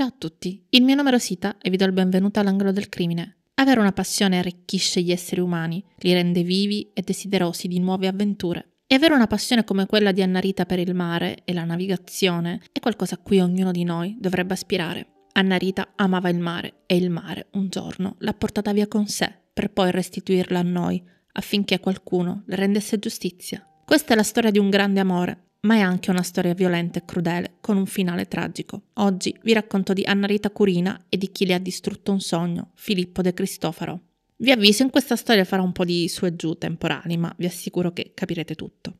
Ciao a tutti, il mio nome è Rosita e vi do il benvenuto all'angolo del crimine. Avere una passione arricchisce gli esseri umani, li rende vivi e desiderosi di nuove avventure. E avere una passione come quella di Annarita per il mare e la navigazione è qualcosa a cui ognuno di noi dovrebbe aspirare. Annarita amava il mare e il mare un giorno l'ha portata via con sé per poi restituirla a noi affinché qualcuno le rendesse giustizia. Questa è la storia di un grande amore, ma è anche una storia violenta e crudele, con un finale tragico. Oggi vi racconto di Anna Rita Curina e di chi le ha distrutto un sogno, Filippo De Cristofaro. Vi avviso, in questa storia farò un po' di su e giù temporali, ma vi assicuro che capirete tutto.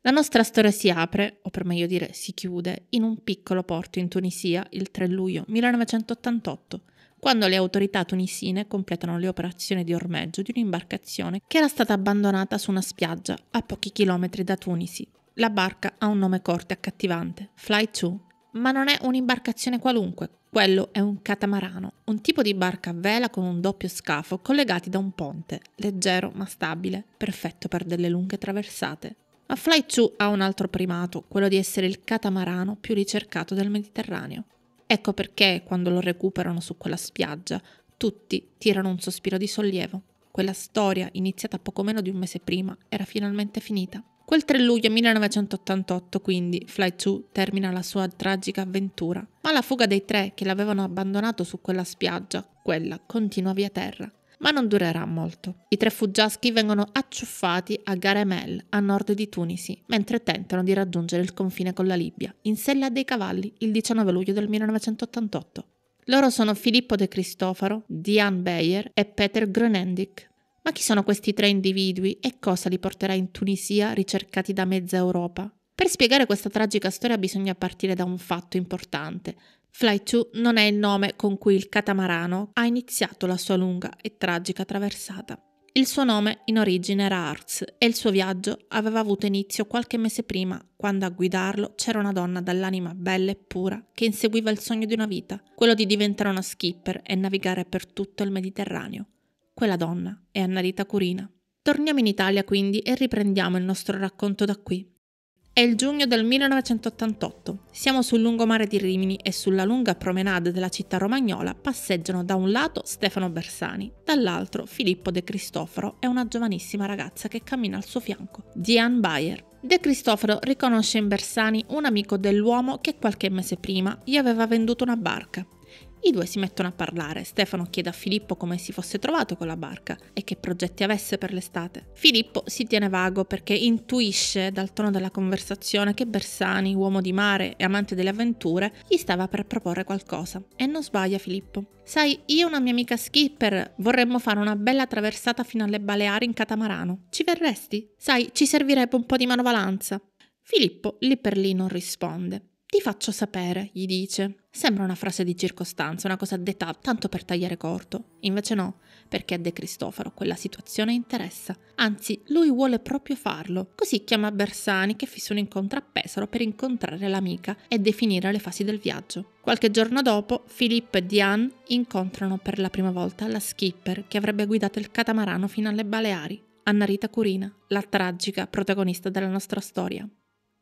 La nostra storia si apre, o per meglio dire si chiude, in un piccolo porto in Tunisia il 3 luglio 1988, quando le autorità tunisine completano le operazioni di ormeggio di un'imbarcazione che era stata abbandonata su una spiaggia a pochi chilometri da Tunisi, la barca ha un nome corto e accattivante, Fly 2, ma non è un'imbarcazione qualunque, quello è un catamarano, un tipo di barca a vela con un doppio scafo collegati da un ponte, leggero ma stabile, perfetto per delle lunghe traversate. Ma Fly 2 ha un altro primato, quello di essere il catamarano più ricercato del Mediterraneo. Ecco perché quando lo recuperano su quella spiaggia, tutti tirano un sospiro di sollievo. Quella storia, iniziata poco meno di un mese prima, era finalmente finita. Quel 3 luglio 1988, quindi, Fly 2 termina la sua tragica avventura, ma la fuga dei tre che l'avevano abbandonato su quella spiaggia, quella continua via terra. Ma non durerà molto. I tre fuggiaschi vengono acciuffati a Garemel, a nord di Tunisi, mentre tentano di raggiungere il confine con la Libia, in sella dei cavalli, il 19 luglio del 1988. Loro sono Filippo De Cristofaro, Diane Beyer e Peter Grönendick. Ma chi sono questi tre individui e cosa li porterà in Tunisia ricercati da mezza Europa? Per spiegare questa tragica storia bisogna partire da un fatto importante. Fly2 non è il nome con cui il catamarano ha iniziato la sua lunga e tragica traversata. Il suo nome in origine era Arts e il suo viaggio aveva avuto inizio qualche mese prima, quando a guidarlo c'era una donna dall'anima bella e pura che inseguiva il sogno di una vita, quello di diventare una skipper e navigare per tutto il Mediterraneo. Quella donna è Annalita Curina. Torniamo in Italia quindi e riprendiamo il nostro racconto da qui. È il giugno del 1988. Siamo sul lungomare di Rimini e sulla lunga promenade della città romagnola passeggiano da un lato Stefano Bersani, dall'altro Filippo De Cristoforo e una giovanissima ragazza che cammina al suo fianco, Diane Bayer. De Cristoforo riconosce in Bersani un amico dell'uomo che qualche mese prima gli aveva venduto una barca. I due si mettono a parlare. Stefano chiede a Filippo come si fosse trovato con la barca e che progetti avesse per l'estate. Filippo si tiene vago perché intuisce dal tono della conversazione che Bersani, uomo di mare e amante delle avventure, gli stava per proporre qualcosa. E non sbaglia Filippo. Sai, io e una mia amica skipper vorremmo fare una bella traversata fino alle Baleari in catamarano. Ci verresti? Sai, ci servirebbe un po' di manovalanza. Filippo lì per lì non risponde. Ti faccio sapere, gli dice. Sembra una frase di circostanza, una cosa detta tanto per tagliare corto. Invece no, perché a De Cristofaro quella situazione interessa. Anzi, lui vuole proprio farlo. Così chiama Bersani che fissa un incontro a Pesaro per incontrare l'amica e definire le fasi del viaggio. Qualche giorno dopo, Filippo e Diane incontrano per la prima volta la skipper che avrebbe guidato il catamarano fino alle Baleari, Anna Rita Curina, la tragica protagonista della nostra storia.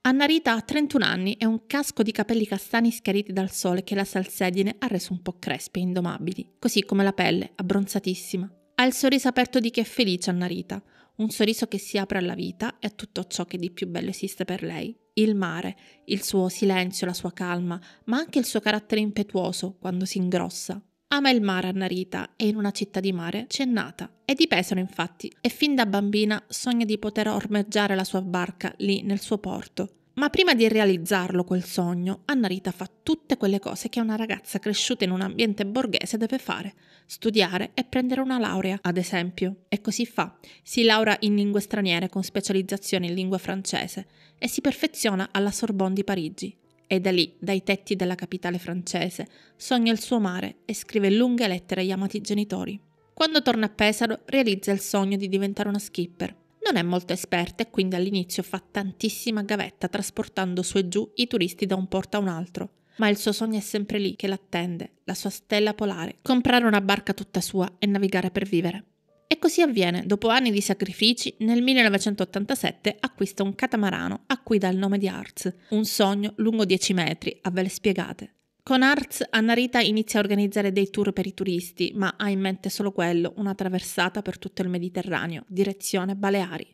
Anna Rita ha 31 anni e un casco di capelli castani schiariti dal sole che la salsedine ha reso un po' crespi e indomabili, così come la pelle, abbronzatissima. Ha il sorriso aperto di chi è felice Anna Rita, un sorriso che si apre alla vita e a tutto ciò che di più bello esiste per lei. Il mare, il suo silenzio, la sua calma, ma anche il suo carattere impetuoso quando si ingrossa. Ama il mare Anna Rita e in una città di mare c'è nata. È di Pesaro infatti e fin da bambina sogna di poter ormeggiare la sua barca lì nel suo porto. Ma prima di realizzarlo quel sogno, Anna Rita fa tutte quelle cose che una ragazza cresciuta in un ambiente borghese deve fare, studiare e prendere una laurea, ad esempio. E così fa. Si laurea in lingue straniere con specializzazione in lingua francese e si perfeziona alla Sorbonne di Parigi. E da lì, dai tetti della capitale francese, sogna il suo mare e scrive lunghe lettere agli amati genitori. Quando torna a Pesaro, realizza il sogno di diventare una skipper non è molto esperta e quindi all'inizio fa tantissima gavetta trasportando su e giù i turisti da un porto a un altro. Ma il suo sogno è sempre lì che l'attende, la sua stella polare, comprare una barca tutta sua e navigare per vivere. E così avviene, dopo anni di sacrifici, nel 1987 acquista un catamarano a cui dà il nome di Arts, un sogno lungo 10 metri, a ve le spiegate. Con Arts Annarita inizia a organizzare dei tour per i turisti, ma ha in mente solo quello, una traversata per tutto il Mediterraneo, direzione Baleari.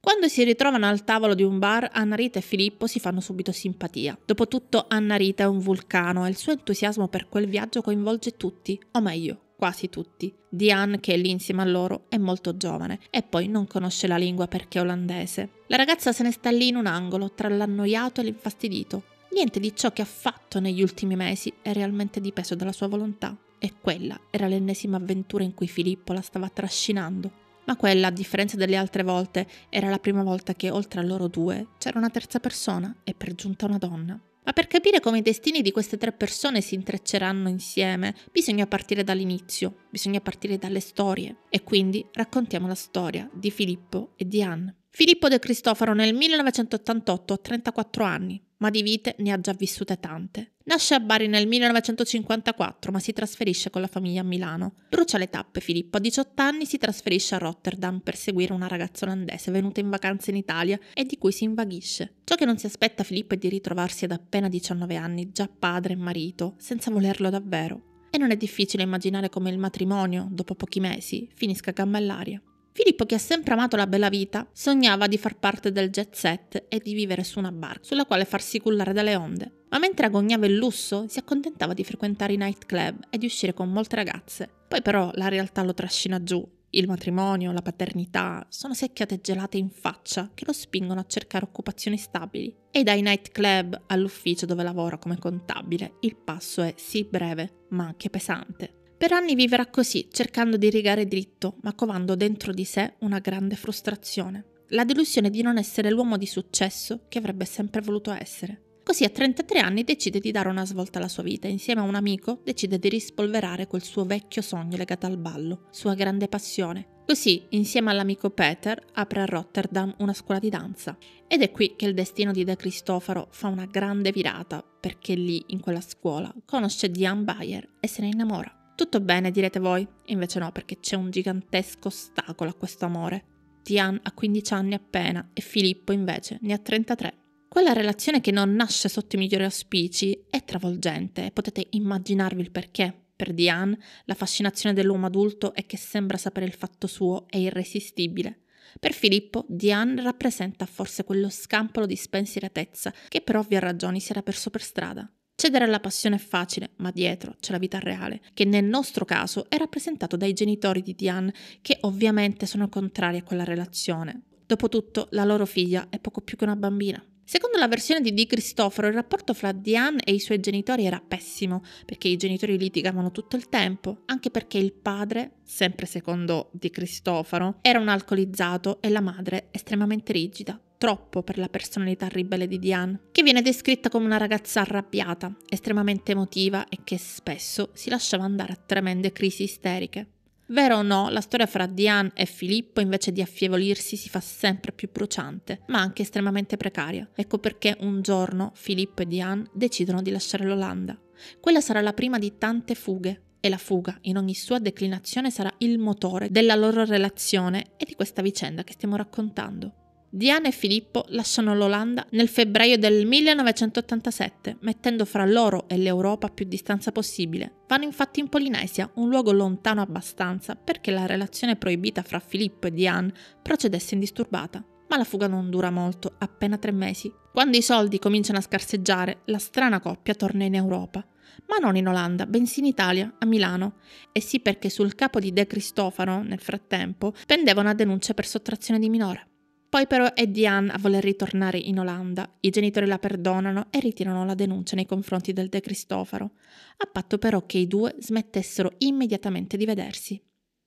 Quando si ritrovano al tavolo di un bar, Annarita e Filippo si fanno subito simpatia. Dopotutto Annarita è un vulcano e il suo entusiasmo per quel viaggio coinvolge tutti, o meglio, quasi tutti. Diane, che è lì insieme a loro, è molto giovane e poi non conosce la lingua perché è olandese. La ragazza se ne sta lì in un angolo, tra l'annoiato e l'infastidito. Niente di ciò che ha fatto negli ultimi mesi è realmente dipeso dalla sua volontà, e quella era l'ennesima avventura in cui Filippo la stava trascinando. Ma quella, a differenza delle altre volte, era la prima volta che oltre a loro due c'era una terza persona e per giunta una donna. Ma per capire come i destini di queste tre persone si intrecceranno insieme, bisogna partire dall'inizio, bisogna partire dalle storie. E quindi raccontiamo la storia di Filippo e di Anne. Filippo De Cristoforo nel 1988 ha 34 anni, ma di vite ne ha già vissute tante. Nasce a Bari nel 1954, ma si trasferisce con la famiglia a Milano. Brucia le tappe Filippo, a 18 anni si trasferisce a Rotterdam per seguire una ragazza olandese venuta in vacanza in Italia e di cui si invaghisce. Ciò che non si aspetta Filippo è di ritrovarsi ad appena 19 anni, già padre e marito, senza volerlo davvero. E non è difficile immaginare come il matrimonio, dopo pochi mesi, finisca a gamba all'aria. Filippo, che ha sempre amato la bella vita, sognava di far parte del jet set e di vivere su una barca sulla quale farsi cullare dalle onde. Ma mentre agognava il lusso, si accontentava di frequentare i nightclub e di uscire con molte ragazze. Poi però la realtà lo trascina giù. Il matrimonio, la paternità sono secchiate gelate in faccia che lo spingono a cercare occupazioni stabili. E dai nightclub all'ufficio dove lavora come contabile, il passo è sì breve, ma anche pesante. Per anni vivrà così, cercando di rigare dritto, ma covando dentro di sé una grande frustrazione. La delusione di non essere l'uomo di successo che avrebbe sempre voluto essere. Così a 33 anni decide di dare una svolta alla sua vita e insieme a un amico decide di rispolverare quel suo vecchio sogno legato al ballo, sua grande passione, Così, insieme all'amico Peter, apre a Rotterdam una scuola di danza. Ed è qui che il destino di De Cristofaro fa una grande virata, perché lì, in quella scuola, conosce Diane Bayer e se ne innamora. Tutto bene, direte voi, invece no, perché c'è un gigantesco ostacolo a questo amore. Diane ha 15 anni appena e Filippo invece ne ha 33. Quella relazione che non nasce sotto i migliori auspici è travolgente e potete immaginarvi il perché. Per Diane la fascinazione dell'uomo adulto e che sembra sapere il fatto suo è irresistibile. Per Filippo, Diane rappresenta forse quello scampolo di spensieratezza che per ovvie ragioni si era perso per strada. Cedere alla passione è facile, ma dietro c'è la vita reale, che nel nostro caso è rappresentato dai genitori di Diane, che ovviamente sono contrari a quella relazione. Dopotutto, la loro figlia è poco più che una bambina. Secondo la versione di Di Cristoforo, il rapporto fra Diane e i suoi genitori era pessimo, perché i genitori litigavano tutto il tempo, anche perché il padre, sempre secondo Di Cristoforo, era un alcolizzato e la madre estremamente rigida, troppo per la personalità ribelle di Diane, che viene descritta come una ragazza arrabbiata, estremamente emotiva e che spesso si lasciava andare a tremende crisi isteriche. Vero o no, la storia fra Diane e Filippo invece di affievolirsi si fa sempre più bruciante, ma anche estremamente precaria. Ecco perché un giorno Filippo e Diane decidono di lasciare l'Olanda. Quella sarà la prima di tante fughe, e la fuga in ogni sua declinazione sarà il motore della loro relazione e di questa vicenda che stiamo raccontando. Diana e Filippo lasciano l'Olanda nel febbraio del 1987, mettendo fra loro e l'Europa più distanza possibile. Vanno infatti in Polinesia, un luogo lontano abbastanza perché la relazione proibita fra Filippo e Diane procedesse indisturbata. Ma la fuga non dura molto, appena tre mesi. Quando i soldi cominciano a scarseggiare, la strana coppia torna in Europa ma non in Olanda, bensì in Italia, a Milano. E sì perché sul capo di De Cristofano, nel frattempo, pendeva una denuncia per sottrazione di minore. Poi però è Diane a voler ritornare in Olanda, i genitori la perdonano e ritirano la denuncia nei confronti del De Cristofaro, a patto però che i due smettessero immediatamente di vedersi.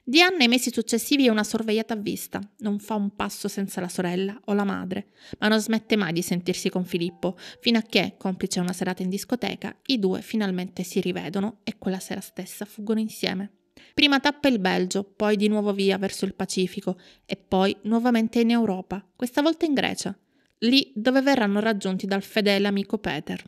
Diane nei mesi successivi è una sorvegliata a vista, non fa un passo senza la sorella o la madre, ma non smette mai di sentirsi con Filippo, fino a che, complice una serata in discoteca, i due finalmente si rivedono e quella sera stessa fuggono insieme. Prima tappa il Belgio, poi di nuovo via verso il Pacifico e poi nuovamente in Europa, questa volta in Grecia, lì dove verranno raggiunti dal fedele amico Peter.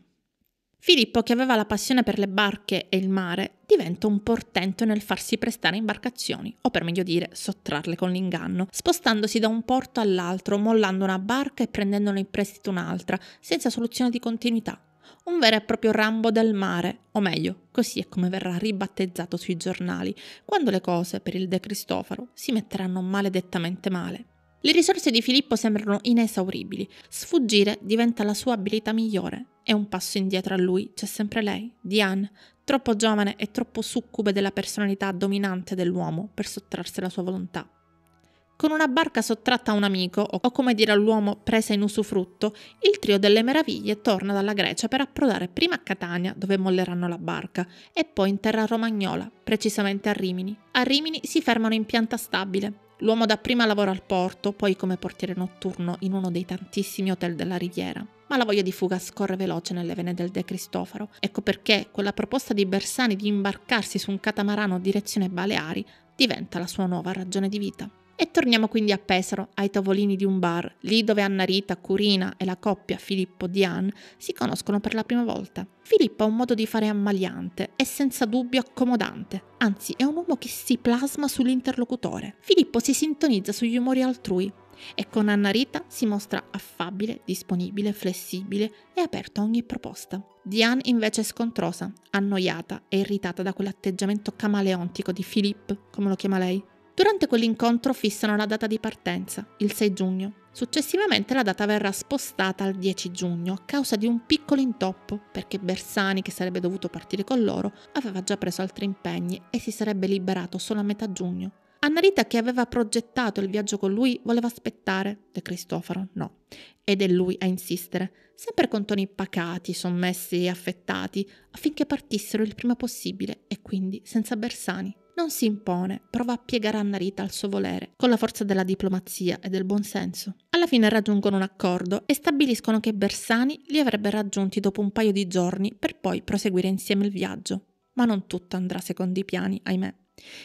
Filippo, che aveva la passione per le barche e il mare, diventa un portento nel farsi prestare imbarcazioni, o per meglio dire sottrarle con l'inganno, spostandosi da un porto all'altro, mollando una barca e prendendone in prestito un'altra, senza soluzione di continuità, un vero e proprio Rambo del mare, o meglio, così è come verrà ribattezzato sui giornali, quando le cose per il De Cristofaro si metteranno maledettamente male. Le risorse di Filippo sembrano inesauribili, sfuggire diventa la sua abilità migliore e un passo indietro a lui c'è sempre lei, Diane, troppo giovane e troppo succube della personalità dominante dell'uomo per sottrarsi alla sua volontà. Con una barca sottratta a un amico, o come dire all'uomo presa in usufrutto, il trio delle meraviglie torna dalla Grecia per approdare prima a Catania, dove molleranno la barca, e poi in terra romagnola, precisamente a Rimini. A Rimini si fermano in pianta stabile. L'uomo dapprima lavora al porto, poi come portiere notturno in uno dei tantissimi hotel della riviera ma la voglia di fuga scorre veloce nelle vene del De Cristofaro. Ecco perché quella proposta di Bersani di imbarcarsi su un catamarano direzione Baleari diventa la sua nuova ragione di vita. E torniamo quindi a Pesaro, ai tavolini di un bar, lì dove Annarita, Curina e la coppia Filippo Diane si conoscono per la prima volta. Filippo ha un modo di fare ammaliante e senza dubbio accomodante, anzi è un uomo che si plasma sull'interlocutore. Filippo si sintonizza sugli umori altrui e con Annarita si mostra affabile, disponibile, flessibile e aperto a ogni proposta. Diane invece è scontrosa, annoiata e irritata da quell'atteggiamento camaleontico di Philippe, come lo chiama lei. Durante quell'incontro fissano la data di partenza, il 6 giugno. Successivamente la data verrà spostata al 10 giugno a causa di un piccolo intoppo, perché Bersani, che sarebbe dovuto partire con loro, aveva già preso altri impegni e si sarebbe liberato solo a metà giugno. Annarita, che aveva progettato il viaggio con lui, voleva aspettare, De Cristoforo no. Ed è lui a insistere, sempre con toni pacati, sommessi e affettati, affinché partissero il prima possibile e quindi senza Bersani. Non si impone, prova a piegare Annarita al suo volere, con la forza della diplomazia e del buonsenso. Alla fine raggiungono un accordo e stabiliscono che Bersani li avrebbe raggiunti dopo un paio di giorni per poi proseguire insieme il viaggio. Ma non tutto andrà secondo i piani, ahimè.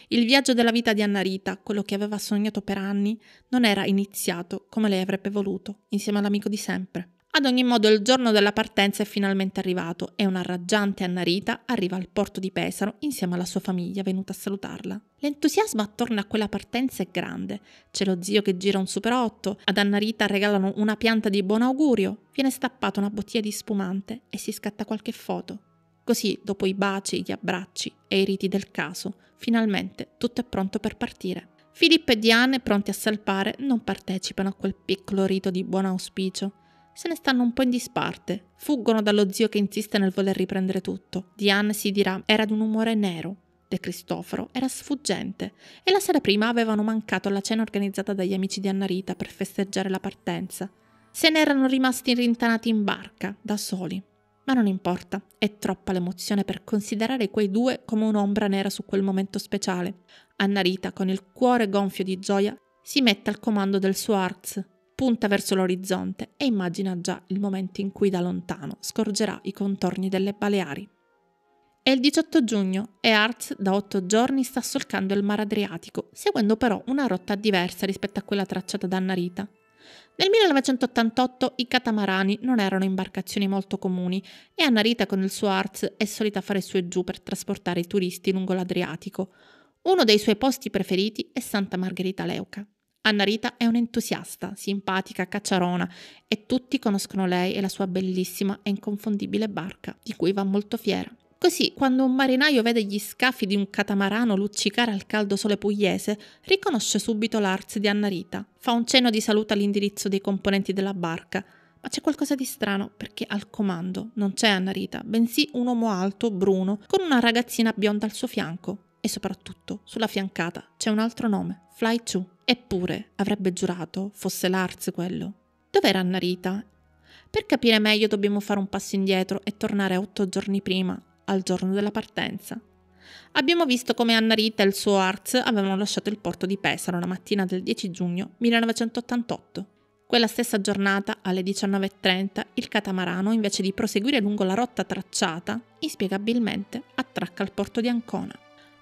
Il viaggio della vita di Annarita, quello che aveva sognato per anni, non era iniziato come lei avrebbe voluto, insieme all'amico di sempre. Ad ogni modo il giorno della partenza è finalmente arrivato e una raggiante Annarita arriva al porto di Pesaro insieme alla sua famiglia venuta a salutarla. L'entusiasmo attorno a quella partenza è grande. C'è lo zio che gira un super 8, ad Annarita regalano una pianta di buon augurio, viene stappata una bottiglia di spumante e si scatta qualche foto. Così, dopo i baci, gli abbracci e i riti del caso, finalmente tutto è pronto per partire. Filippo e Diane, pronti a salpare, non partecipano a quel piccolo rito di buon auspicio se ne stanno un po' in disparte. Fuggono dallo zio che insiste nel voler riprendere tutto. Diane si dirà era di un umore nero. De Cristoforo era sfuggente e la sera prima avevano mancato alla cena organizzata dagli amici di Annarita per festeggiare la partenza. Se ne erano rimasti rintanati in barca, da soli. Ma non importa, è troppa l'emozione per considerare quei due come un'ombra nera su quel momento speciale. Annarita, con il cuore gonfio di gioia, si mette al comando del suo Arts, punta verso l'orizzonte e immagina già il momento in cui da lontano scorgerà i contorni delle Baleari. È il 18 giugno e Arts da otto giorni sta solcando il mare Adriatico, seguendo però una rotta diversa rispetto a quella tracciata da Annarita. Nel 1988 i catamarani non erano imbarcazioni molto comuni e Annarita con il suo Arts è solita fare su e giù per trasportare i turisti lungo l'Adriatico. Uno dei suoi posti preferiti è Santa Margherita Leuca. Anna Rita è un'entusiasta, simpatica, cacciarona e tutti conoscono lei e la sua bellissima e inconfondibile barca, di cui va molto fiera. Così, quando un marinaio vede gli scafi di un catamarano luccicare al caldo sole pugliese, riconosce subito l'ars di Anna Rita, fa un cenno di saluto all'indirizzo dei componenti della barca. Ma c'è qualcosa di strano perché al comando non c'è Anna Rita, bensì un uomo alto, bruno, con una ragazzina bionda al suo fianco, e soprattutto sulla fiancata c'è un altro nome, Fly 2. Eppure avrebbe giurato fosse Lars quello. Dov'era Annarita? Per capire meglio dobbiamo fare un passo indietro e tornare otto giorni prima, al giorno della partenza. Abbiamo visto come Annarita e il suo Arts avevano lasciato il porto di Pesaro la mattina del 10 giugno 1988. Quella stessa giornata, alle 19.30, il catamarano, invece di proseguire lungo la rotta tracciata, inspiegabilmente attracca al porto di Ancona.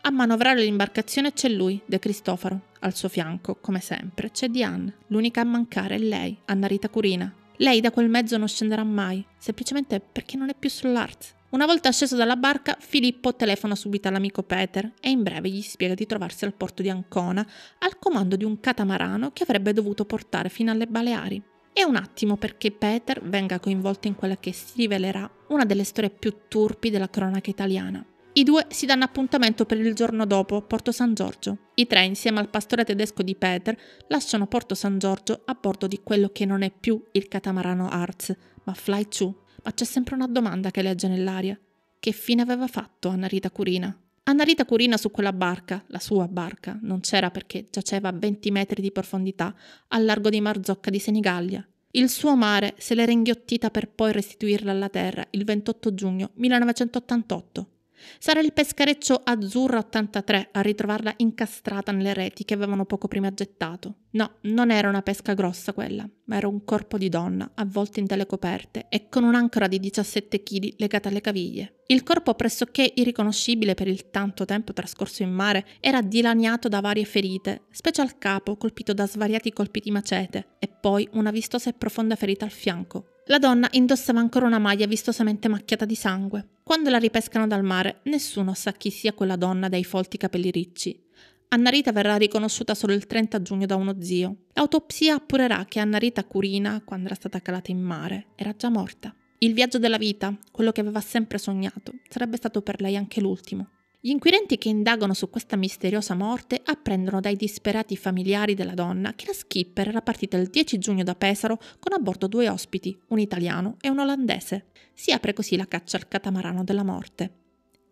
A manovrare l'imbarcazione c'è lui, De Cristofaro. Al suo fianco, come sempre, c'è Diane. L'unica a mancare è lei, Annarita Curina. Lei da quel mezzo non scenderà mai, semplicemente perché non è più sull'Arts. Una volta sceso dalla barca, Filippo telefona subito all'amico Peter e in breve gli spiega di trovarsi al porto di Ancona al comando di un catamarano che avrebbe dovuto portare fino alle Baleari. È un attimo perché Peter venga coinvolto in quella che si rivelerà una delle storie più turpi della cronaca italiana. I due si danno appuntamento per il giorno dopo a Porto San Giorgio. I tre, insieme al pastore tedesco di Peter, lasciano Porto San Giorgio a bordo di quello che non è più il catamarano Arts, ma Fly 2. Ma c'è sempre una domanda che legge nell'aria. Che fine aveva fatto Anna Rita Curina? Anna Rita Curina su quella barca, la sua barca, non c'era perché giaceva a 20 metri di profondità, al largo di Marzocca di Senigallia. Il suo mare se l'era inghiottita per poi restituirla alla terra il 28 giugno 1988 Sarà il pescareccio azzurro 83 a ritrovarla incastrata nelle reti che avevano poco prima gettato. No, non era una pesca grossa quella, ma era un corpo di donna avvolto in delle coperte e con un'ancora di 17 kg legata alle caviglie. Il corpo pressoché irriconoscibile per il tanto tempo trascorso in mare era dilaniato da varie ferite, specie al capo colpito da svariati colpi di macete e poi una vistosa e profonda ferita al fianco, la donna indossava ancora una maglia vistosamente macchiata di sangue. Quando la ripescano dal mare, nessuno sa chi sia quella donna dai folti capelli ricci. Anna Rita verrà riconosciuta solo il 30 giugno da uno zio. L'autopsia appurerà che Anna Rita Curina, quando era stata calata in mare, era già morta. Il viaggio della vita, quello che aveva sempre sognato, sarebbe stato per lei anche l'ultimo. Gli inquirenti che indagano su questa misteriosa morte apprendono dai disperati familiari della donna che la skipper era partita il 10 giugno da Pesaro con a bordo due ospiti, un italiano e un olandese. Si apre così la caccia al catamarano della morte.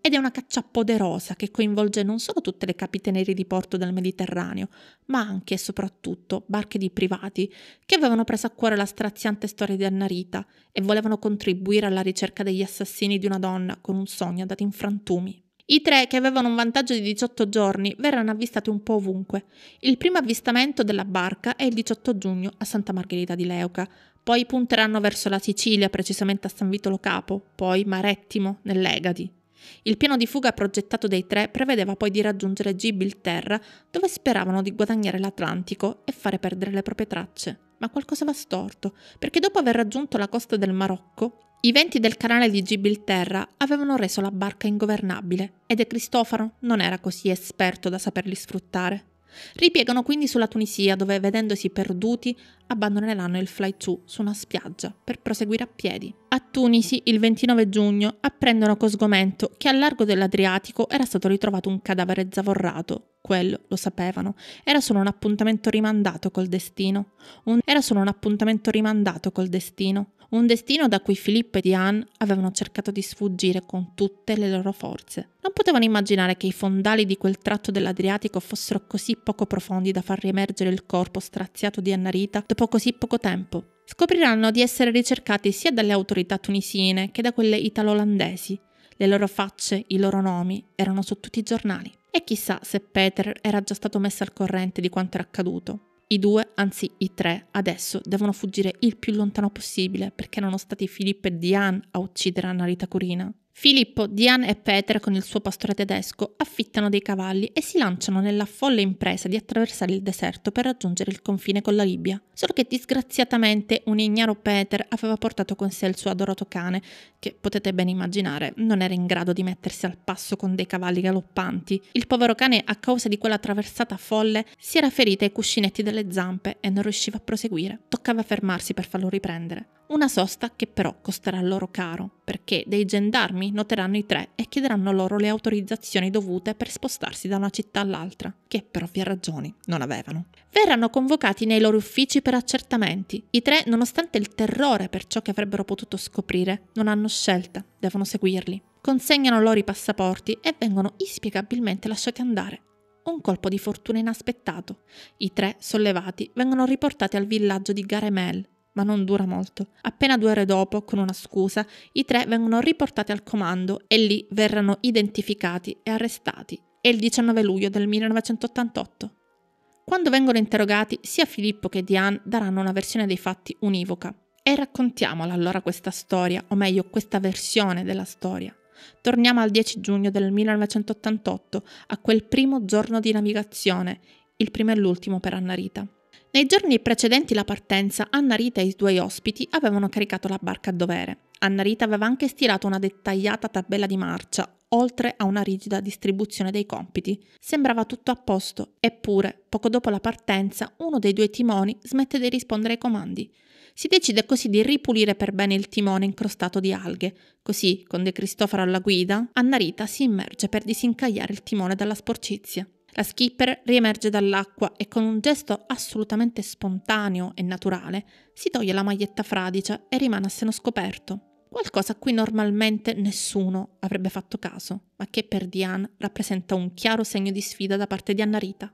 Ed è una caccia poderosa che coinvolge non solo tutte le capitanerie di porto del Mediterraneo, ma anche e soprattutto barche di privati che avevano preso a cuore la straziante storia di Annarita e volevano contribuire alla ricerca degli assassini di una donna con un sogno dato in frantumi. I tre, che avevano un vantaggio di 18 giorni, verranno avvistati un po' ovunque. Il primo avvistamento della barca è il 18 giugno a Santa Margherita di Leuca, poi punteranno verso la Sicilia, precisamente a San Vitolo Capo, poi Marettimo, nell'Egadi. Il piano di fuga progettato dai tre prevedeva poi di raggiungere Gibilterra, dove speravano di guadagnare l'Atlantico e fare perdere le proprie tracce. Ma qualcosa va storto, perché dopo aver raggiunto la costa del Marocco, i venti del canale di Gibilterra avevano reso la barca ingovernabile e De Cristofano non era così esperto da saperli sfruttare. Ripiegano quindi sulla Tunisia dove, vedendosi perduti, abbandoneranno il Fly 2 su una spiaggia per proseguire a piedi. A Tunisi, il 29 giugno, apprendono con sgomento che al largo dell'Adriatico era stato ritrovato un cadavere zavorrato. Quello, lo sapevano, era solo un appuntamento rimandato col destino. Un... Era solo un appuntamento rimandato col destino. Un destino da cui Filippo e Diane avevano cercato di sfuggire con tutte le loro forze. Non potevano immaginare che i fondali di quel tratto dell'Adriatico fossero così poco profondi da far riemergere il corpo straziato di Annarita dopo così poco tempo. Scopriranno di essere ricercati sia dalle autorità tunisine che da quelle italo-olandesi. Le loro facce, i loro nomi erano su tutti i giornali. E chissà se Peter era già stato messo al corrente di quanto era accaduto i due, anzi i tre, adesso devono fuggire il più lontano possibile perché erano stati Filippo e Diane a uccidere Annalita Corina. Filippo, Diane e Peter, con il suo pastore tedesco, affittano dei cavalli e si lanciano nella folle impresa di attraversare il deserto per raggiungere il confine con la Libia. Solo che disgraziatamente un ignaro Peter aveva portato con sé il suo adorato cane, che potete ben immaginare non era in grado di mettersi al passo con dei cavalli galoppanti. Il povero cane, a causa di quella traversata folle, si era ferito ai cuscinetti delle zampe e non riusciva a proseguire. Toccava fermarsi per farlo riprendere. Una sosta che però costerà loro caro, perché dei gendarmi noteranno i tre e chiederanno loro le autorizzazioni dovute per spostarsi da una città all'altra, che per ovvie ragioni non avevano. Verranno convocati nei loro uffici per accertamenti. I tre, nonostante il terrore per ciò che avrebbero potuto scoprire, non hanno scelta, devono seguirli. Consegnano loro i passaporti e vengono inspiegabilmente lasciati andare un colpo di fortuna inaspettato. I tre, sollevati, vengono riportati al villaggio di Garemel, ma non dura molto. Appena due ore dopo, con una scusa, i tre vengono riportati al comando e lì verranno identificati e arrestati. È il 19 luglio del 1988. Quando vengono interrogati, sia Filippo che Diane daranno una versione dei fatti univoca. E raccontiamola allora questa storia, o meglio questa versione della storia. Torniamo al 10 giugno del 1988, a quel primo giorno di navigazione, il primo e l'ultimo per Annarita. Rita. Nei giorni precedenti la partenza, Anna Rita e i suoi ospiti avevano caricato la barca a dovere. Anna Rita aveva anche stilato una dettagliata tabella di marcia, oltre a una rigida distribuzione dei compiti. Sembrava tutto a posto, eppure, poco dopo la partenza, uno dei due timoni smette di rispondere ai comandi. Si decide così di ripulire per bene il timone incrostato di alghe. Così, con De Cristoforo alla guida, Anna Rita si immerge per disincagliare il timone dalla sporcizia. La skipper riemerge dall'acqua e con un gesto assolutamente spontaneo e naturale si toglie la maglietta fradicia e rimane a seno scoperto. Qualcosa a cui normalmente nessuno avrebbe fatto caso, ma che per Diane rappresenta un chiaro segno di sfida da parte di Annarita.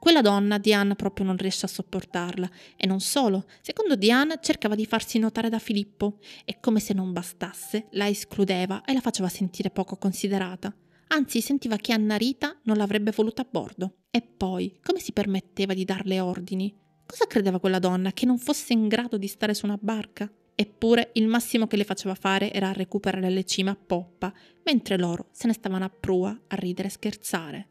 Quella donna Diane proprio non riesce a sopportarla e non solo, secondo Diane cercava di farsi notare da Filippo e come se non bastasse la escludeva e la faceva sentire poco considerata anzi sentiva che Anna Rita non l'avrebbe voluta a bordo. E poi, come si permetteva di darle ordini? Cosa credeva quella donna che non fosse in grado di stare su una barca? Eppure il massimo che le faceva fare era recuperare le cime a poppa, mentre loro se ne stavano a prua a ridere e scherzare.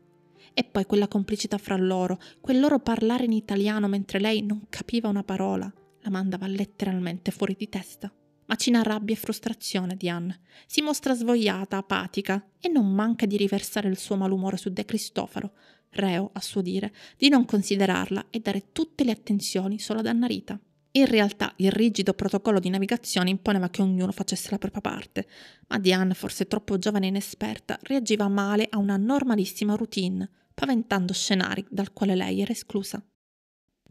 E poi quella complicità fra loro, quel loro parlare in italiano mentre lei non capiva una parola, la mandava letteralmente fuori di testa. Macina rabbia e frustrazione Diane. Si mostra svogliata, apatica e non manca di riversare il suo malumore su De Cristofaro, reo, a suo dire, di non considerarla e dare tutte le attenzioni solo ad Annarita. In realtà il rigido protocollo di navigazione imponeva che ognuno facesse la propria parte, ma Diane, forse troppo giovane e inesperta, reagiva male a una normalissima routine, paventando scenari dal quale lei era esclusa.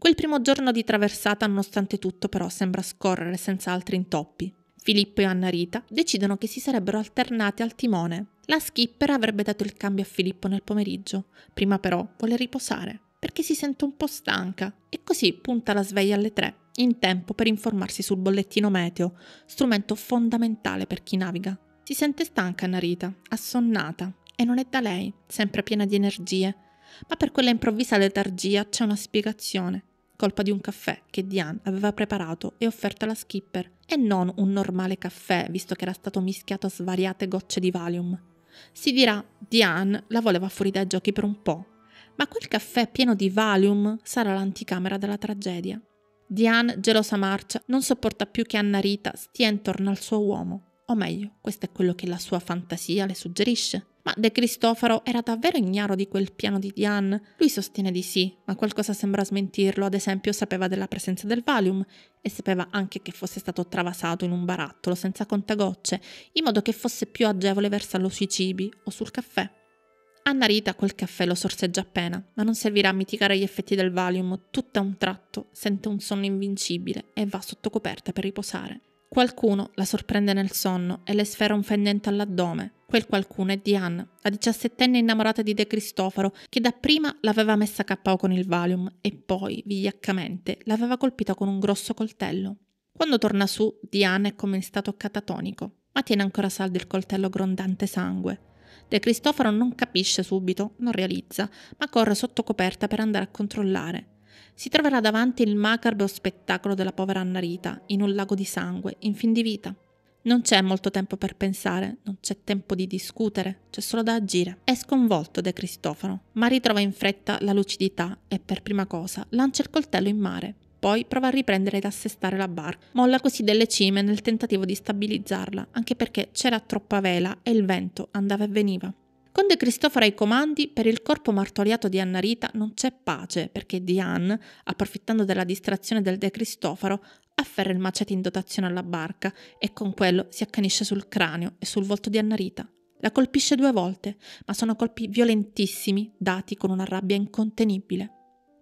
Quel primo giorno di traversata, nonostante tutto, però sembra scorrere senza altri intoppi. Filippo e Anna Rita decidono che si sarebbero alternate al timone. La skipper avrebbe dato il cambio a Filippo nel pomeriggio, prima però vuole riposare, perché si sente un po' stanca e così punta la sveglia alle tre, in tempo per informarsi sul bollettino meteo, strumento fondamentale per chi naviga. Si sente stanca Anna Rita, assonnata, e non è da lei, sempre piena di energie, ma per quella improvvisa letargia c'è una spiegazione colpa di un caffè che Diane aveva preparato e offerto alla Skipper, e non un normale caffè, visto che era stato mischiato a svariate gocce di Valium. Si dirà, Diane la voleva fuori dai giochi per un po', ma quel caffè pieno di Valium sarà l'anticamera della tragedia. Diane, gelosa marcia, non sopporta più che Anna Rita stia intorno al suo uomo, o meglio, questo è quello che la sua fantasia le suggerisce. Ma De Cristofaro era davvero ignaro di quel piano di Diane? Lui sostiene di sì, ma qualcosa sembra smentirlo, ad esempio sapeva della presenza del Valium e sapeva anche che fosse stato travasato in un barattolo senza contagocce, in modo che fosse più agevole versarlo sui cibi o sul caffè. Anna Rita quel caffè lo sorseggia appena, ma non servirà a mitigare gli effetti del Valium. Tutto a un tratto sente un sonno invincibile e va sotto coperta per riposare. Qualcuno la sorprende nel sonno e le sfera un fendente all'addome. Quel qualcuno è Diane, la diciassettenne innamorata di De Cristoforo, che dapprima l'aveva messa a KO con il Valium e poi, vigliaccamente, l'aveva colpita con un grosso coltello. Quando torna su, Diane è come in stato catatonico, ma tiene ancora saldo il coltello grondante sangue. De Cristoforo non capisce subito, non realizza, ma corre sotto coperta per andare a controllare si troverà davanti il macabro spettacolo della povera Annarita in un lago di sangue, in fin di vita. Non c'è molto tempo per pensare, non c'è tempo di discutere, c'è solo da agire. È sconvolto De Cristofano, ma ritrova in fretta la lucidità e per prima cosa lancia il coltello in mare. Poi prova a riprendere ed assestare la barca. Molla così delle cime nel tentativo di stabilizzarla, anche perché c'era troppa vela e il vento andava e veniva. Con De Cristofaro ai comandi, per il corpo martoriato di Anna Rita non c'è pace perché Diane, approfittando della distrazione del De Cristofaro, afferra il macete in dotazione alla barca e con quello si accanisce sul cranio e sul volto di Anna Rita. La colpisce due volte, ma sono colpi violentissimi, dati con una rabbia incontenibile.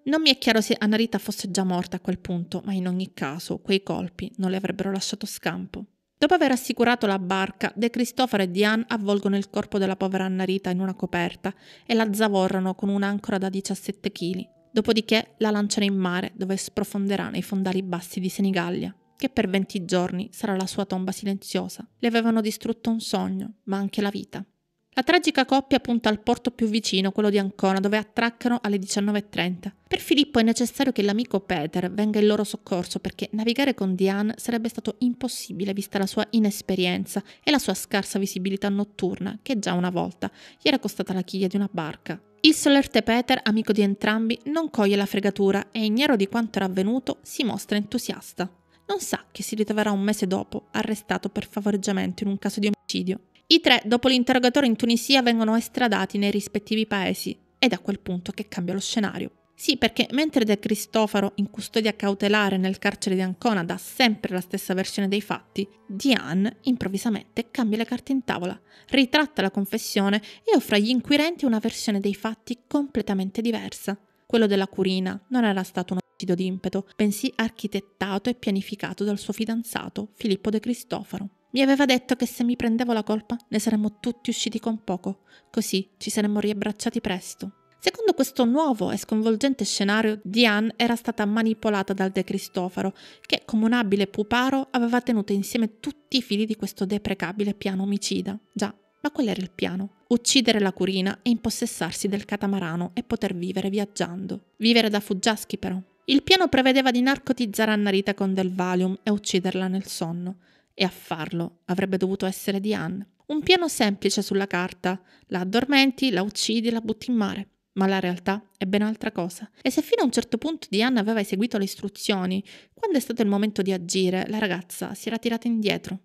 Non mi è chiaro se Anna Rita fosse già morta a quel punto, ma in ogni caso quei colpi non le avrebbero lasciato scampo. Dopo aver assicurato la barca, De Cristoforo e Diane avvolgono il corpo della povera Annarita in una coperta e la zavorrano con un'ancora da 17 kg. Dopodiché la lanciano in mare, dove sprofonderà nei fondali bassi di Senigallia, che per 20 giorni sarà la sua tomba silenziosa. Le avevano distrutto un sogno, ma anche la vita. La tragica coppia punta al porto più vicino, quello di Ancona, dove attraccano alle 19.30. Per Filippo è necessario che l'amico Peter venga in loro soccorso perché navigare con Diane sarebbe stato impossibile vista la sua inesperienza e la sua scarsa visibilità notturna, che già una volta gli era costata la chiglia di una barca. Il solerte Peter, amico di entrambi, non coglie la fregatura e, ignaro di quanto era avvenuto, si mostra entusiasta. Non sa che si ritroverà un mese dopo arrestato per favoreggiamento in un caso di omicidio i tre, dopo l'interrogatorio in Tunisia, vengono estradati nei rispettivi paesi. ed È a quel punto che cambia lo scenario. Sì, perché mentre De Cristofaro in custodia cautelare nel carcere di Ancona dà sempre la stessa versione dei fatti, Diane improvvisamente cambia le carte in tavola, ritratta la confessione e offre agli inquirenti una versione dei fatti completamente diversa. Quello della Curina non era stato un omicidio d'impeto, bensì architettato e pianificato dal suo fidanzato Filippo De Cristofaro. Mi aveva detto che se mi prendevo la colpa ne saremmo tutti usciti con poco, così ci saremmo riabbracciati presto. Secondo questo nuovo e sconvolgente scenario, Diane era stata manipolata dal De Cristofaro, che come un abile puparo aveva tenuto insieme tutti i fili di questo deprecabile piano omicida. Già, ma qual era il piano? Uccidere la curina e impossessarsi del catamarano e poter vivere viaggiando. Vivere da fuggiaschi però. Il piano prevedeva di narcotizzare Annarita con del Valium e ucciderla nel sonno e a farlo avrebbe dovuto essere Diane. Un piano semplice sulla carta, la addormenti, la uccidi, la butti in mare. Ma la realtà è ben altra cosa. E se fino a un certo punto Diane aveva eseguito le istruzioni, quando è stato il momento di agire, la ragazza si era tirata indietro.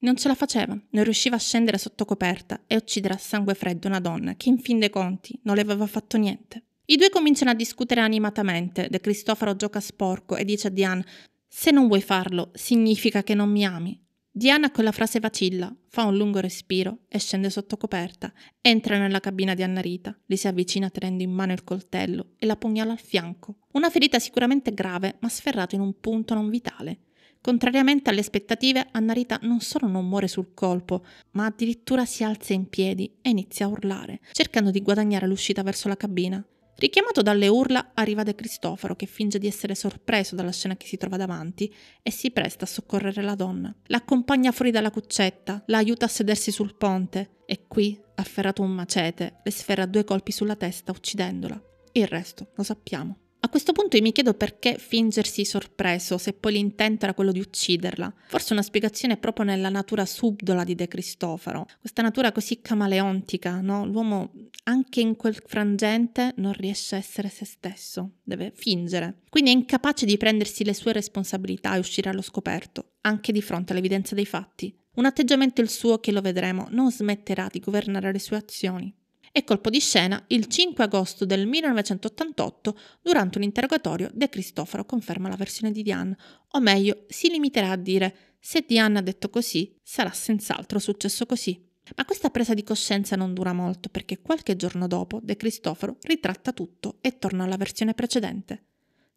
Non ce la faceva, non riusciva a scendere sotto coperta e uccidere a sangue freddo una donna che in fin dei conti non le aveva fatto niente. I due cominciano a discutere animatamente, De Cristoforo gioca sporco e dice a Diane se non vuoi farlo significa che non mi ami. Diana con la frase vacilla, fa un lungo respiro e scende sotto coperta. Entra nella cabina di Annarita, le si avvicina tenendo in mano il coltello e la pugnala al fianco. Una ferita sicuramente grave, ma sferrata in un punto non vitale. Contrariamente alle aspettative, Annarita non solo non muore sul colpo, ma addirittura si alza in piedi e inizia a urlare, cercando di guadagnare l'uscita verso la cabina. Richiamato dalle urla, arriva De Cristoforo che finge di essere sorpreso dalla scena che si trova davanti e si presta a soccorrere la donna. L'accompagna fuori dalla cuccetta, la aiuta a sedersi sul ponte e qui, afferrato un macete, le sferra due colpi sulla testa uccidendola. Il resto lo sappiamo. A questo punto io mi chiedo perché fingersi sorpreso se poi l'intento era quello di ucciderla. Forse una spiegazione è proprio nella natura subdola di De Cristoforo. questa natura così camaleontica, no? L'uomo anche in quel frangente non riesce a essere se stesso, deve fingere. Quindi è incapace di prendersi le sue responsabilità e uscire allo scoperto, anche di fronte all'evidenza dei fatti. Un atteggiamento il suo che lo vedremo non smetterà di governare le sue azioni e colpo di scena il 5 agosto del 1988 durante un interrogatorio De Cristoforo conferma la versione di Diane, o meglio si limiterà a dire se Diane ha detto così sarà senz'altro successo così. Ma questa presa di coscienza non dura molto perché qualche giorno dopo De Cristoforo ritratta tutto e torna alla versione precedente.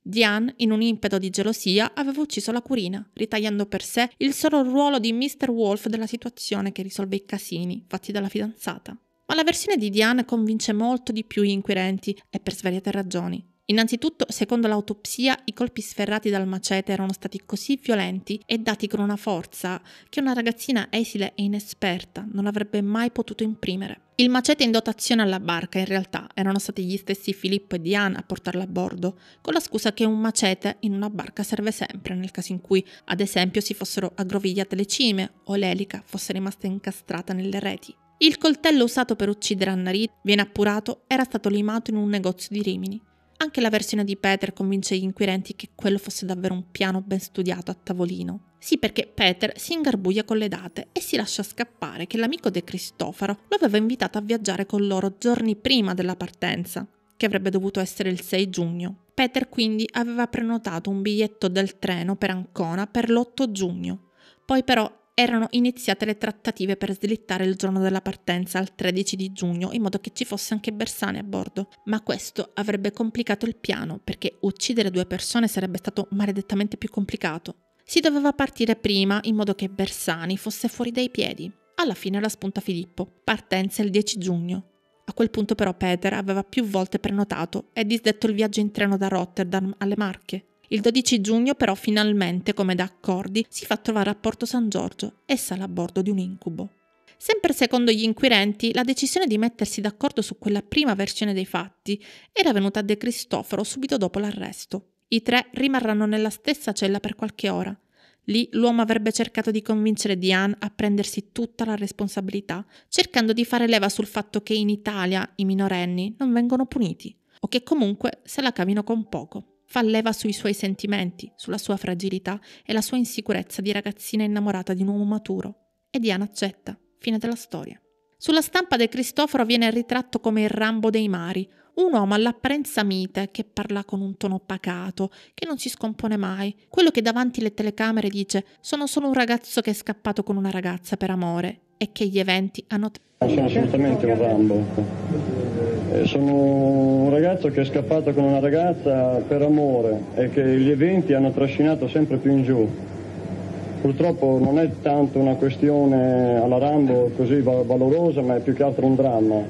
Diane, in un impeto di gelosia, aveva ucciso la curina, ritagliando per sé il solo ruolo di Mr. Wolf della situazione che risolve i casini fatti dalla fidanzata ma la versione di Diane convince molto di più gli inquirenti e per svariate ragioni. Innanzitutto, secondo l'autopsia, i colpi sferrati dal macete erano stati così violenti e dati con una forza che una ragazzina esile e inesperta non avrebbe mai potuto imprimere. Il macete in dotazione alla barca in realtà erano stati gli stessi Filippo e Diane a portarla a bordo, con la scusa che un macete in una barca serve sempre nel caso in cui, ad esempio, si fossero aggrovigliate le cime o l'elica fosse rimasta incastrata nelle reti. Il coltello usato per uccidere Annarit, viene appurato, era stato limato in un negozio di Rimini. Anche la versione di Peter convince gli inquirenti che quello fosse davvero un piano ben studiato a tavolino. Sì, perché Peter si ingarbuglia con le date e si lascia scappare che l'amico De Cristofaro lo aveva invitato a viaggiare con loro giorni prima della partenza, che avrebbe dovuto essere il 6 giugno. Peter quindi aveva prenotato un biglietto del treno per Ancona per l'8 giugno. Poi però erano iniziate le trattative per slittare il giorno della partenza al 13 di giugno in modo che ci fosse anche Bersani a bordo, ma questo avrebbe complicato il piano perché uccidere due persone sarebbe stato maledettamente più complicato. Si doveva partire prima in modo che Bersani fosse fuori dai piedi. Alla fine la spunta Filippo, partenza il 10 giugno. A quel punto però Peter aveva più volte prenotato e disdetto il viaggio in treno da Rotterdam alle Marche. Il 12 giugno però finalmente, come da accordi, si fa trovare a Porto San Giorgio e sale a bordo di un incubo. Sempre secondo gli inquirenti, la decisione di mettersi d'accordo su quella prima versione dei fatti era venuta a De Cristoforo subito dopo l'arresto. I tre rimarranno nella stessa cella per qualche ora. Lì l'uomo avrebbe cercato di convincere Diane a prendersi tutta la responsabilità, cercando di fare leva sul fatto che in Italia i minorenni non vengono puniti, o che comunque se la cavino con poco fa leva sui suoi sentimenti, sulla sua fragilità e la sua insicurezza di ragazzina innamorata di un uomo maturo. E Diana accetta. Fine della storia. Sulla stampa De Cristoforo viene ritratto come il Rambo dei mari, un uomo all'apparenza mite che parla con un tono pacato, che non si scompone mai, quello che davanti le telecamere dice sono solo un ragazzo che è scappato con una ragazza per amore e che gli eventi hanno... Sono assolutamente un Rambo. Eh, sono un ragazzo che è scappato con una ragazza per amore e che gli eventi hanno trascinato sempre più in giù. Purtroppo non è tanto una questione alla Rambo così valorosa, ma è più che altro un dramma.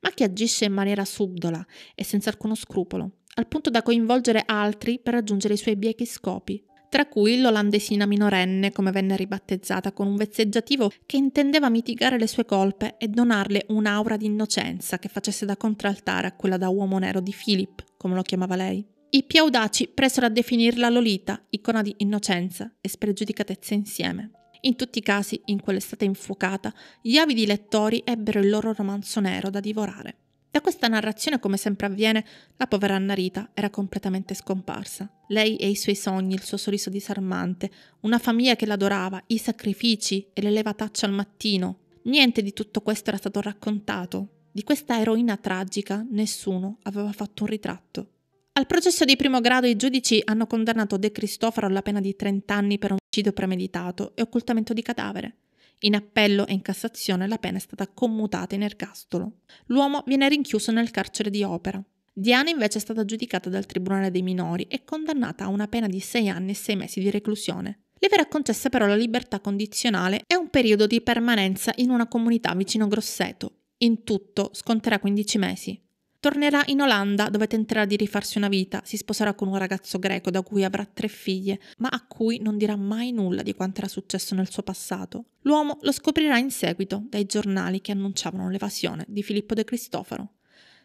Ma che agisce in maniera subdola e senza alcuno scrupolo, al punto da coinvolgere altri per raggiungere i suoi biechi scopi tra cui l'olandesina minorenne, come venne ribattezzata, con un vezzeggiativo che intendeva mitigare le sue colpe e donarle un'aura di innocenza che facesse da contraltare a quella da uomo nero di Philip, come lo chiamava lei. I più audaci presero a definirla Lolita, icona di innocenza e spregiudicatezza insieme. In tutti i casi, in quell'estate infuocata, gli avidi lettori ebbero il loro romanzo nero da divorare. Da questa narrazione, come sempre avviene, la povera Annarita era completamente scomparsa. Lei e i suoi sogni, il suo sorriso disarmante, una famiglia che l'adorava, i sacrifici e le levatacce al mattino. Niente di tutto questo era stato raccontato. Di questa eroina tragica nessuno aveva fatto un ritratto. Al processo di primo grado i giudici hanno condannato De Cristoforo alla pena di 30 anni per omicidio premeditato e occultamento di cadavere. In appello e in Cassazione la pena è stata commutata in ergastolo. L'uomo viene rinchiuso nel carcere di Opera. Diana invece è stata giudicata dal Tribunale dei minori e condannata a una pena di 6 anni e 6 mesi di reclusione. Le verrà concessa però la libertà condizionale e un periodo di permanenza in una comunità vicino Grosseto. In tutto sconterà 15 mesi. Tornerà in Olanda dove tenterà di rifarsi una vita, si sposerà con un ragazzo greco da cui avrà tre figlie, ma a cui non dirà mai nulla di quanto era successo nel suo passato. L'uomo lo scoprirà in seguito dai giornali che annunciavano l'evasione di Filippo De Cristofaro.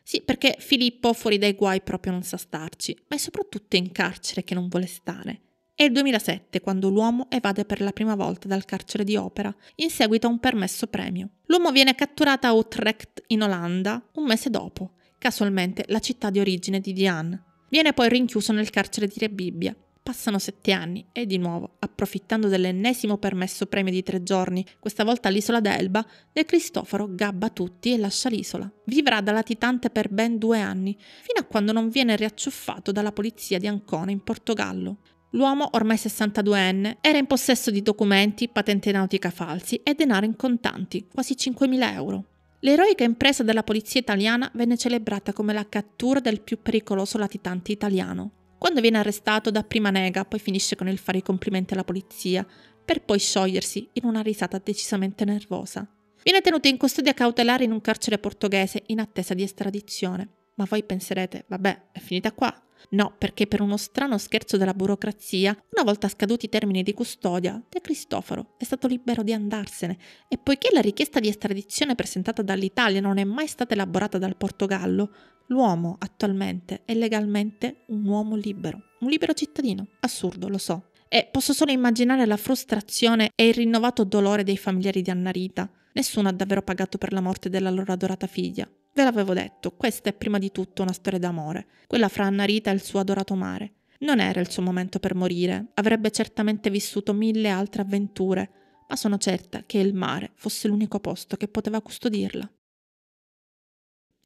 Sì, perché Filippo fuori dai guai proprio non sa starci, ma è soprattutto in carcere che non vuole stare. È il 2007 quando l'uomo evade per la prima volta dal carcere di Opera, in seguito a un permesso premio. L'uomo viene catturato a Utrecht in Olanda un mese dopo casualmente la città di origine di Diane. Viene poi rinchiuso nel carcere di Rebibbia. Passano sette anni e di nuovo, approfittando dell'ennesimo permesso premio di tre giorni, questa volta all'isola d'Elba, De Cristoforo gabba tutti e lascia l'isola. Vivrà da latitante per ben due anni, fino a quando non viene riacciuffato dalla polizia di Ancona in Portogallo. L'uomo, ormai 62enne, era in possesso di documenti, patente nautica falsi e denaro in contanti, quasi 5.000 euro. L'eroica impresa della polizia italiana venne celebrata come la cattura del più pericoloso latitante italiano. Quando viene arrestato dapprima nega, poi finisce con il fare i complimenti alla polizia, per poi sciogliersi in una risata decisamente nervosa. Viene tenuto in custodia cautelare in un carcere portoghese in attesa di estradizione. Ma voi penserete, vabbè, è finita qua. No, perché per uno strano scherzo della burocrazia, una volta scaduti i termini di custodia, De Cristoforo è stato libero di andarsene e poiché la richiesta di estradizione presentata dall'Italia non è mai stata elaborata dal Portogallo, l'uomo attualmente è legalmente un uomo libero, un libero cittadino. Assurdo, lo so. E posso solo immaginare la frustrazione e il rinnovato dolore dei familiari di Annarita. Nessuno ha davvero pagato per la morte della loro adorata figlia. Ve l'avevo detto, questa è prima di tutto una storia d'amore, quella fra Annarita e il suo adorato mare. Non era il suo momento per morire, avrebbe certamente vissuto mille altre avventure, ma sono certa che il mare fosse l'unico posto che poteva custodirla.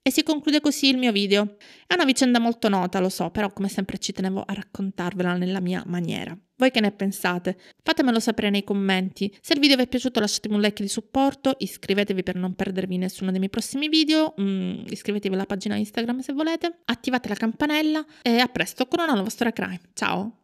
E si conclude così il mio video. È una vicenda molto nota, lo so, però come sempre ci tenevo a raccontarvela nella mia maniera. Voi che ne pensate? Fatemelo sapere nei commenti. Se il video vi è piaciuto lasciatemi un like di supporto, iscrivetevi per non perdervi nessuno dei miei prossimi video, mm, iscrivetevi alla pagina Instagram se volete, attivate la campanella e a presto con una nuova storia crime. Ciao!